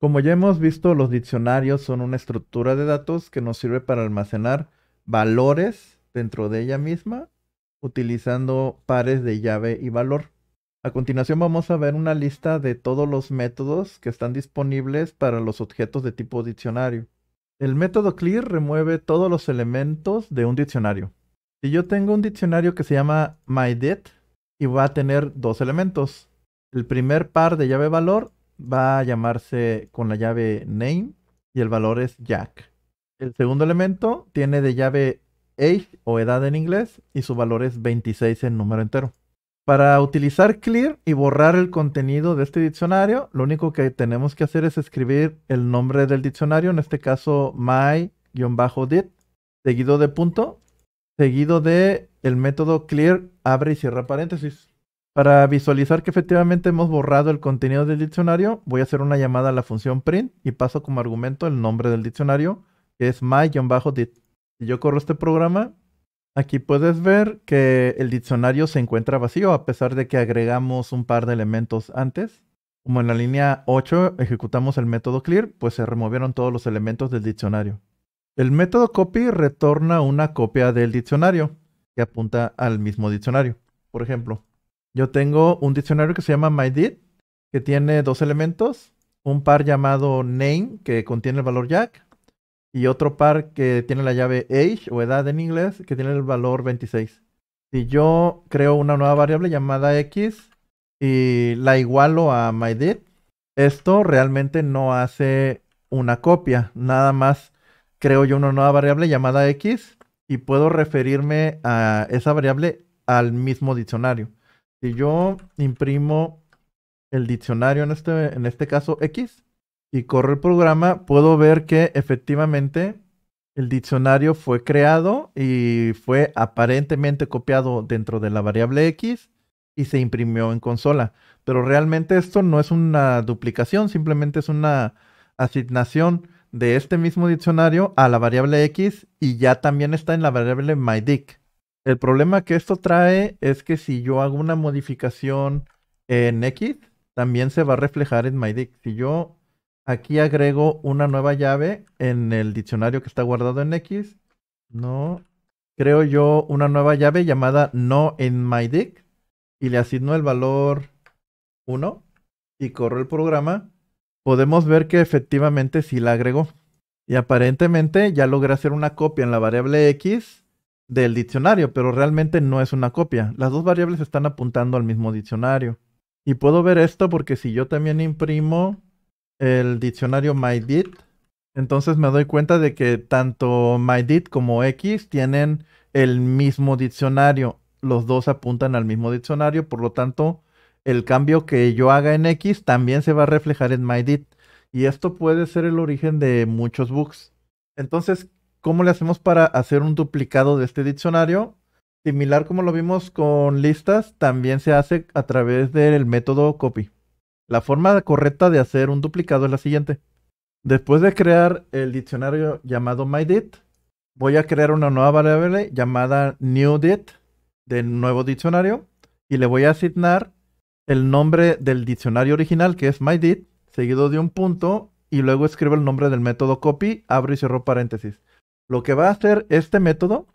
Como ya hemos visto, los diccionarios son una estructura de datos que nos sirve para almacenar valores dentro de ella misma utilizando pares de llave y valor. A continuación vamos a ver una lista de todos los métodos que están disponibles para los objetos de tipo diccionario. El método clear remueve todos los elementos de un diccionario. Si yo tengo un diccionario que se llama myDict y va a tener dos elementos, el primer par de llave valor va a llamarse con la llave name y el valor es jack. El segundo elemento tiene de llave age o edad en inglés y su valor es 26 en número entero. Para utilizar clear y borrar el contenido de este diccionario, lo único que tenemos que hacer es escribir el nombre del diccionario, en este caso my-dit, seguido de punto, seguido de el método clear abre y cierra paréntesis. Para visualizar que efectivamente hemos borrado el contenido del diccionario, voy a hacer una llamada a la función print y paso como argumento el nombre del diccionario, que es my-dit. Si yo corro este programa, aquí puedes ver que el diccionario se encuentra vacío a pesar de que agregamos un par de elementos antes. Como en la línea 8 ejecutamos el método clear, pues se removieron todos los elementos del diccionario. El método copy retorna una copia del diccionario que apunta al mismo diccionario. Por ejemplo, yo tengo un diccionario que se llama myDict, que tiene dos elementos. Un par llamado name, que contiene el valor jack, y otro par que tiene la llave age o edad en inglés, que tiene el valor 26. Si yo creo una nueva variable llamada x y la igualo a MyDid, esto realmente no hace una copia, nada más creo yo una nueva variable llamada x y puedo referirme a esa variable al mismo diccionario. Si yo imprimo el diccionario en este, en este caso X y corro el programa, puedo ver que efectivamente el diccionario fue creado y fue aparentemente copiado dentro de la variable X y se imprimió en consola. Pero realmente esto no es una duplicación, simplemente es una asignación de este mismo diccionario a la variable X y ya también está en la variable myDic. El problema que esto trae es que si yo hago una modificación en X, también se va a reflejar en myDict. Si yo aquí agrego una nueva llave en el diccionario que está guardado en X, no, creo yo una nueva llave llamada no en myDict, y le asigno el valor 1 y corro el programa, podemos ver que efectivamente sí la agregó. Y aparentemente ya logré hacer una copia en la variable X del diccionario, pero realmente no es una copia. Las dos variables están apuntando al mismo diccionario. Y puedo ver esto porque si yo también imprimo el diccionario MyDit, entonces me doy cuenta de que tanto MyDit como X tienen el mismo diccionario. Los dos apuntan al mismo diccionario, por lo tanto, el cambio que yo haga en X también se va a reflejar en MyDit. Y esto puede ser el origen de muchos bugs. Entonces, ¿Cómo le hacemos para hacer un duplicado de este diccionario? Similar como lo vimos con listas, también se hace a través del método copy. La forma correcta de hacer un duplicado es la siguiente. Después de crear el diccionario llamado myDit, voy a crear una nueva variable llamada newDit del nuevo diccionario y le voy a asignar el nombre del diccionario original que es myDit seguido de un punto y luego escribo el nombre del método copy, abro y cierro paréntesis. Lo que va a hacer este método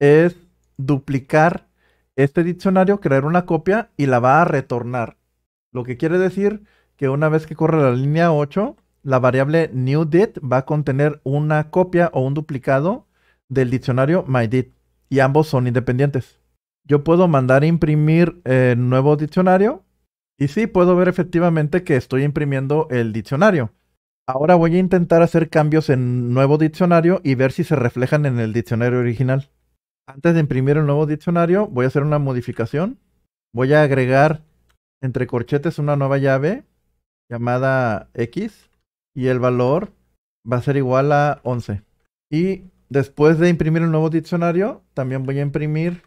es duplicar este diccionario, crear una copia y la va a retornar. Lo que quiere decir que una vez que corre la línea 8, la variable newDit va a contener una copia o un duplicado del diccionario myDit y ambos son independientes. Yo puedo mandar a imprimir el eh, nuevo diccionario y sí puedo ver efectivamente que estoy imprimiendo el diccionario. Ahora voy a intentar hacer cambios en nuevo diccionario y ver si se reflejan en el diccionario original. Antes de imprimir el nuevo diccionario, voy a hacer una modificación. Voy a agregar entre corchetes una nueva llave llamada X y el valor va a ser igual a 11. Y después de imprimir el nuevo diccionario, también voy a imprimir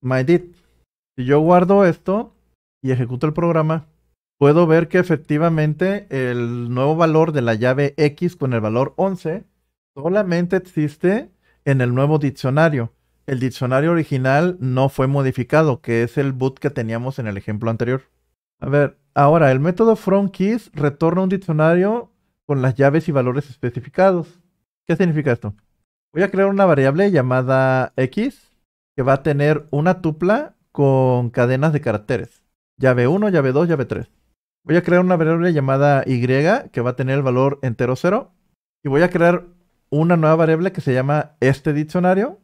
myDit. Si yo guardo esto y ejecuto el programa, puedo ver que efectivamente el nuevo valor de la llave X con el valor 11 solamente existe en el nuevo diccionario. El diccionario original no fue modificado, que es el boot que teníamos en el ejemplo anterior. A ver, ahora el método FromKeys retorna un diccionario con las llaves y valores especificados. ¿Qué significa esto? Voy a crear una variable llamada X que va a tener una tupla con cadenas de caracteres. Llave 1, llave 2, llave 3. Voy a crear una variable llamada y que va a tener el valor entero cero. Y voy a crear una nueva variable que se llama este diccionario.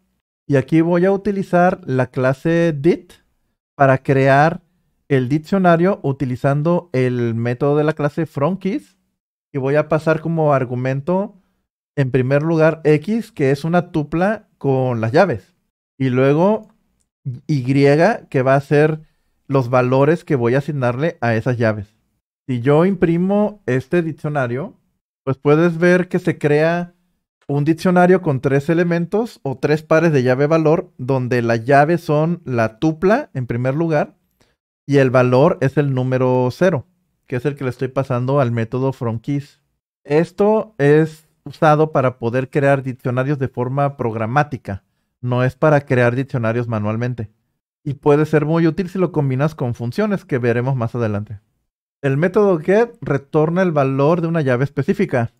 Y aquí voy a utilizar la clase dit para crear el diccionario utilizando el método de la clase FromKeys. Y voy a pasar como argumento en primer lugar X, que es una tupla con las llaves. Y luego Y, que va a ser los valores que voy a asignarle a esas llaves si yo imprimo este diccionario, pues puedes ver que se crea un diccionario con tres elementos o tres pares de llave valor, donde la llave son la tupla en primer lugar y el valor es el número cero, que es el que le estoy pasando al método FromKeys. Esto es usado para poder crear diccionarios de forma programática, no es para crear diccionarios manualmente. Y puede ser muy útil si lo combinas con funciones que veremos más adelante. El método get retorna el valor de una llave específica.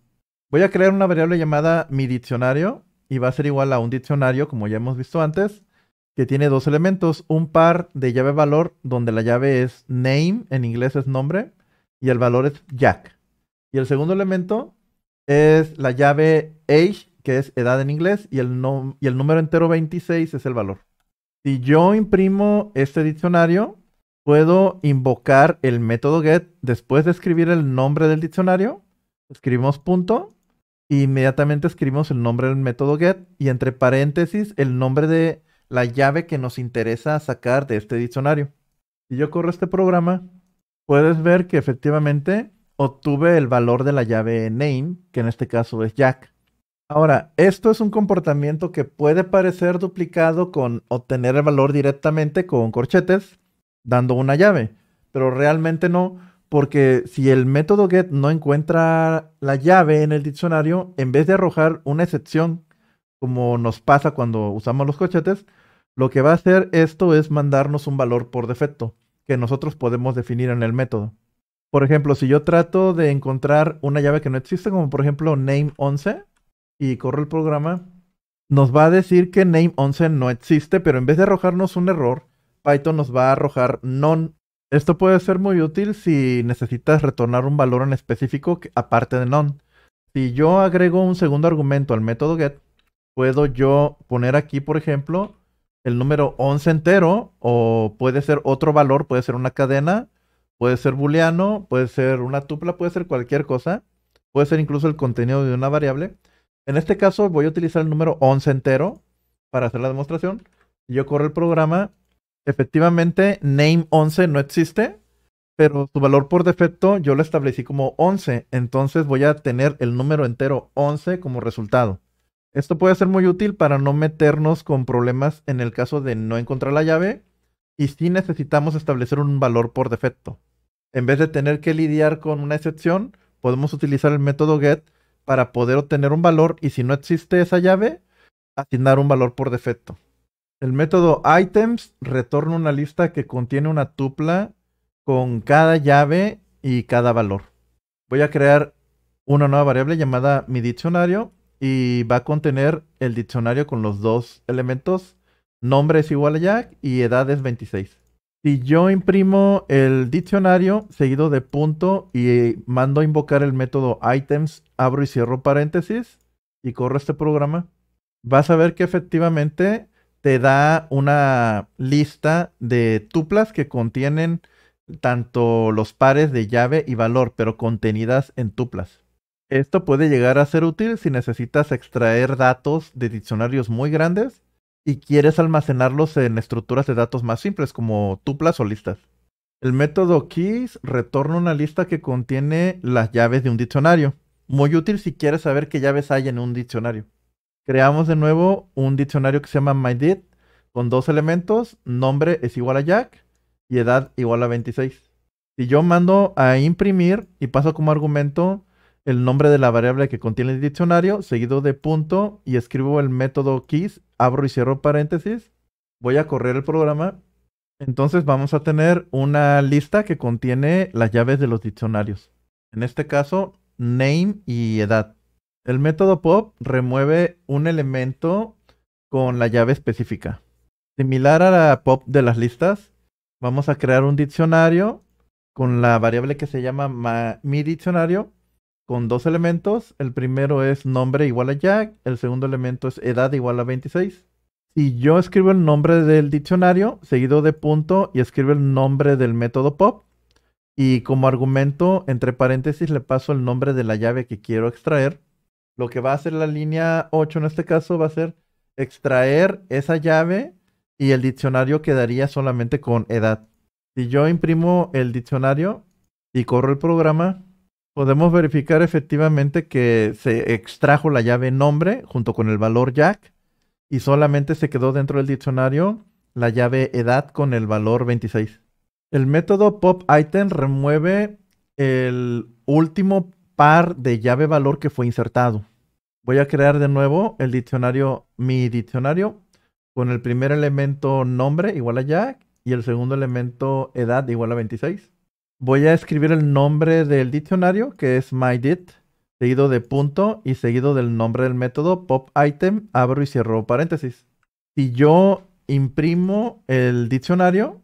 Voy a crear una variable llamada mi diccionario y va a ser igual a un diccionario, como ya hemos visto antes, que tiene dos elementos, un par de llave valor donde la llave es name, en inglés es nombre, y el valor es jack. Y el segundo elemento es la llave age, que es edad en inglés, y el, y el número entero 26 es el valor. Si yo imprimo este diccionario, puedo invocar el método get después de escribir el nombre del diccionario. Escribimos punto. E inmediatamente escribimos el nombre del método get y entre paréntesis el nombre de la llave que nos interesa sacar de este diccionario. Si yo corro este programa, puedes ver que efectivamente obtuve el valor de la llave name, que en este caso es Jack. Ahora, esto es un comportamiento que puede parecer duplicado con obtener el valor directamente con corchetes, dando una llave. Pero realmente no, porque si el método get no encuentra la llave en el diccionario, en vez de arrojar una excepción, como nos pasa cuando usamos los cochetes, lo que va a hacer esto es mandarnos un valor por defecto que nosotros podemos definir en el método. Por ejemplo, si yo trato de encontrar una llave que no existe, como por ejemplo name11, y corro el programa, nos va a decir que name11 no existe, pero en vez de arrojarnos un error, Python nos va a arrojar non. Esto puede ser muy útil si necesitas retornar un valor en específico aparte de non. Si yo agrego un segundo argumento al método get, puedo yo poner aquí, por ejemplo, el número 11 entero o puede ser otro valor, puede ser una cadena, puede ser booleano, puede ser una tupla, puede ser cualquier cosa, puede ser incluso el contenido de una variable. En este caso voy a utilizar el número 11 entero para hacer la demostración. Yo corro el programa Efectivamente, name 11 no existe, pero su valor por defecto yo lo establecí como 11, entonces voy a tener el número entero 11 como resultado. Esto puede ser muy útil para no meternos con problemas en el caso de no encontrar la llave y si necesitamos establecer un valor por defecto. En vez de tener que lidiar con una excepción, podemos utilizar el método get para poder obtener un valor y si no existe esa llave, asignar un valor por defecto. El método items retorna una lista que contiene una tupla con cada llave y cada valor. Voy a crear una nueva variable llamada mi diccionario y va a contener el diccionario con los dos elementos. Nombre es igual a Jack y edad es 26. Si yo imprimo el diccionario seguido de punto y mando a invocar el método items, abro y cierro paréntesis y corro este programa, vas a ver que efectivamente te da una lista de tuplas que contienen tanto los pares de llave y valor, pero contenidas en tuplas. Esto puede llegar a ser útil si necesitas extraer datos de diccionarios muy grandes y quieres almacenarlos en estructuras de datos más simples como tuplas o listas. El método keys retorna una lista que contiene las llaves de un diccionario, muy útil si quieres saber qué llaves hay en un diccionario creamos de nuevo un diccionario que se llama myDict con dos elementos, nombre es igual a Jack y edad igual a 26. Si yo mando a imprimir y paso como argumento el nombre de la variable que contiene el diccionario, seguido de punto y escribo el método keys, abro y cierro paréntesis, voy a correr el programa. Entonces vamos a tener una lista que contiene las llaves de los diccionarios. En este caso, name y edad. El método pop remueve un elemento con la llave específica. Similar a la pop de las listas, vamos a crear un diccionario con la variable que se llama mi diccionario con dos elementos. El primero es nombre igual a Jack, el segundo elemento es edad igual a 26. Si yo escribo el nombre del diccionario seguido de punto y escribo el nombre del método pop y como argumento entre paréntesis le paso el nombre de la llave que quiero extraer lo que va a hacer la línea 8 en este caso va a ser extraer esa llave y el diccionario quedaría solamente con edad. Si yo imprimo el diccionario y corro el programa, podemos verificar efectivamente que se extrajo la llave nombre junto con el valor jack y solamente se quedó dentro del diccionario la llave edad con el valor 26. El método pop item remueve el último par de llave valor que fue insertado. Voy a crear de nuevo el diccionario, mi diccionario, con el primer elemento nombre igual a Jack y el segundo elemento edad igual a 26. Voy a escribir el nombre del diccionario, que es myDit, seguido de punto y seguido del nombre del método popItem, abro y cierro paréntesis. Si yo imprimo el diccionario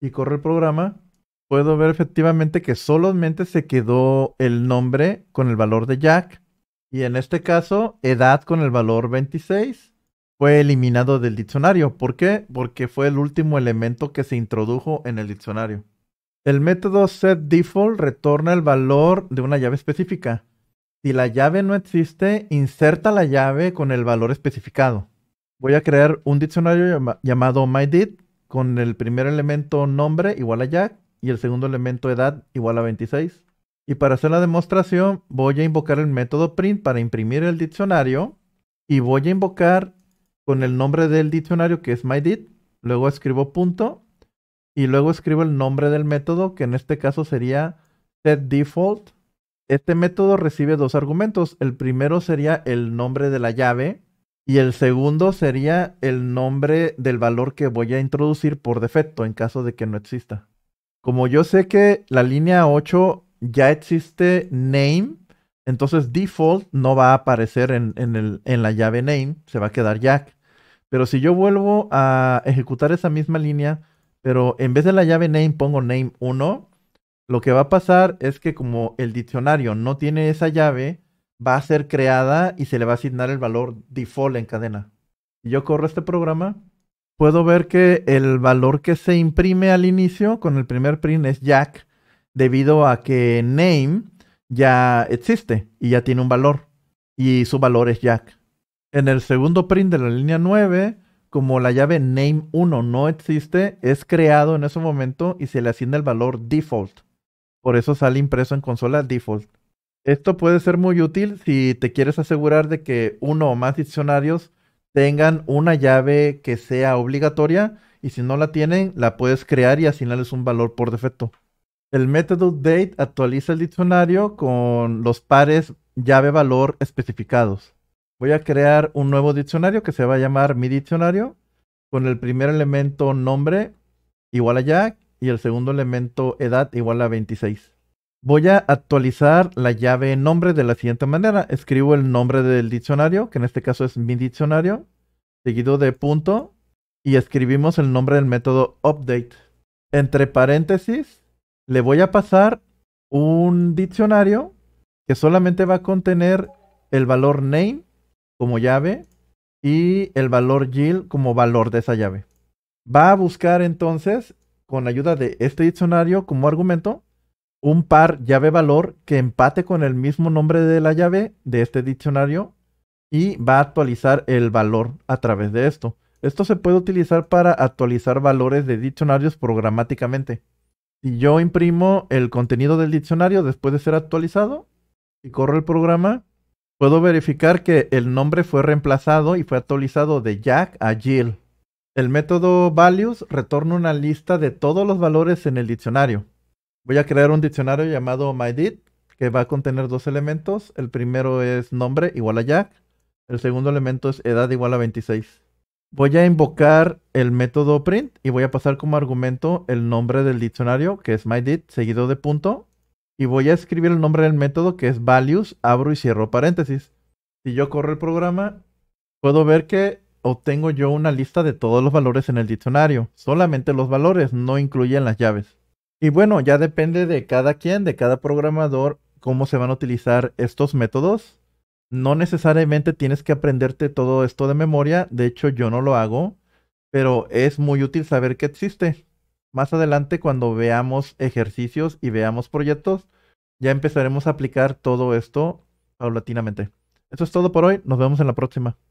y corro el programa, puedo ver efectivamente que solamente se quedó el nombre con el valor de Jack. Y en este caso, edad con el valor 26 fue eliminado del diccionario. ¿Por qué? Porque fue el último elemento que se introdujo en el diccionario. El método setDefault retorna el valor de una llave específica. Si la llave no existe, inserta la llave con el valor especificado. Voy a crear un diccionario llamado myDid con el primer elemento nombre igual a Jack y el segundo elemento edad igual a 26. Y para hacer la demostración voy a invocar el método print para imprimir el diccionario y voy a invocar con el nombre del diccionario que es mydit, luego escribo punto y luego escribo el nombre del método que en este caso sería setDefault. Este método recibe dos argumentos. El primero sería el nombre de la llave y el segundo sería el nombre del valor que voy a introducir por defecto en caso de que no exista. Como yo sé que la línea 8 ya existe name, entonces default no va a aparecer en, la llave name, se va a quedar jack. Pero si yo vuelvo a ejecutar esa misma línea, pero en vez de la llave name pongo name 1, lo que va a pasar es que como el diccionario no tiene esa llave, va a ser creada y se le va a asignar el valor default en cadena. Si yo corro este programa, puedo ver que el valor que se imprime al inicio con el primer print es Jack, debido a que name ya existe y ya tiene un valor, y su valor es Jack. En el segundo print de la línea 9, como la llave name 1 no existe, es creado en ese momento y se le asigna el valor default. Por eso sale impreso en consola default. Esto puede ser muy útil si te quieres asegurar de que uno o más diccionarios tengan una llave que sea obligatoria y si no la tienen, la puedes crear y asignarles un valor por defecto. El método Date actualiza el diccionario con los pares llave-valor especificados. Voy a crear un nuevo diccionario que se va a llamar mi diccionario con el primer elemento nombre igual a Jack y el segundo elemento edad igual a 26. Voy a actualizar la llave nombre de la siguiente manera. Escribo el nombre del diccionario, que en este caso es mi diccionario, seguido de punto, y escribimos el nombre del método update. Entre paréntesis, le voy a pasar un diccionario que solamente va a contener el valor name como llave y el valor yield como valor de esa llave. Va a buscar entonces, con ayuda de este diccionario como argumento, un par llave valor que empate con el mismo nombre de la llave de este diccionario y va a actualizar el valor a través de esto. Esto se puede utilizar para actualizar valores de diccionarios programáticamente. Si yo imprimo el contenido del diccionario después de ser actualizado y corro el programa, puedo verificar que el nombre fue reemplazado y fue actualizado de Jack a Jill. El método values retorna una lista de todos los valores en el diccionario. Voy a crear un diccionario llamado MyDict, que va a contener dos elementos. El primero es nombre igual a Jack. El segundo elemento es edad igual a 26. Voy a invocar el método print y voy a pasar como argumento el nombre del diccionario, que es MyDict, seguido de punto. Y voy a escribir el nombre del método, que es values, abro y cierro paréntesis. Si yo corro el programa, puedo ver que obtengo yo una lista de todos los valores en el diccionario. Solamente los valores, no incluyen las llaves. Y bueno, ya depende de cada quien, de cada programador, cómo se van a utilizar estos métodos. No necesariamente tienes que aprenderte todo esto de memoria, de hecho yo no lo hago, pero es muy útil saber que existe. Más adelante cuando veamos ejercicios y veamos proyectos, ya empezaremos a aplicar todo esto paulatinamente. Eso es todo por hoy, nos vemos en la próxima.